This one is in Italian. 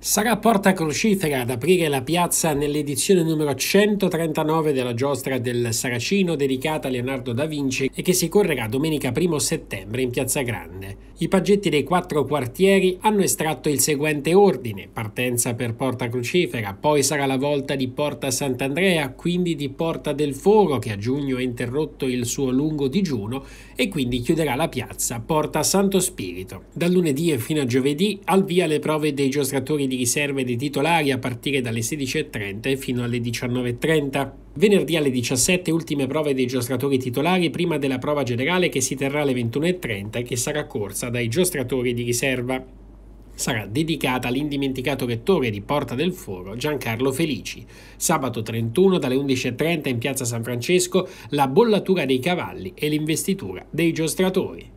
Sarà Porta Crocifera ad aprire la piazza nell'edizione numero 139 della giostra del Saracino dedicata a Leonardo da Vinci e che si correrà domenica 1 settembre in Piazza Grande. I paggetti dei quattro quartieri hanno estratto il seguente ordine, partenza per Porta Crocifera, poi sarà la volta di Porta Sant'Andrea, quindi di Porta del Foro che a giugno ha interrotto il suo lungo digiuno e quindi chiuderà la piazza Porta Santo Spirito. Da lunedì fino a giovedì al via le prove dei giostratori di riserve dei titolari a partire dalle 16.30 fino alle 19.30. Venerdì alle 17 ultime prove dei giostratori titolari prima della prova generale che si terrà alle 21.30 e che sarà corsa dai giostratori di riserva. Sarà dedicata all'indimenticato rettore di Porta del Foro Giancarlo Felici. Sabato 31 dalle 11.30 in piazza San Francesco la bollatura dei cavalli e l'investitura dei giostratori.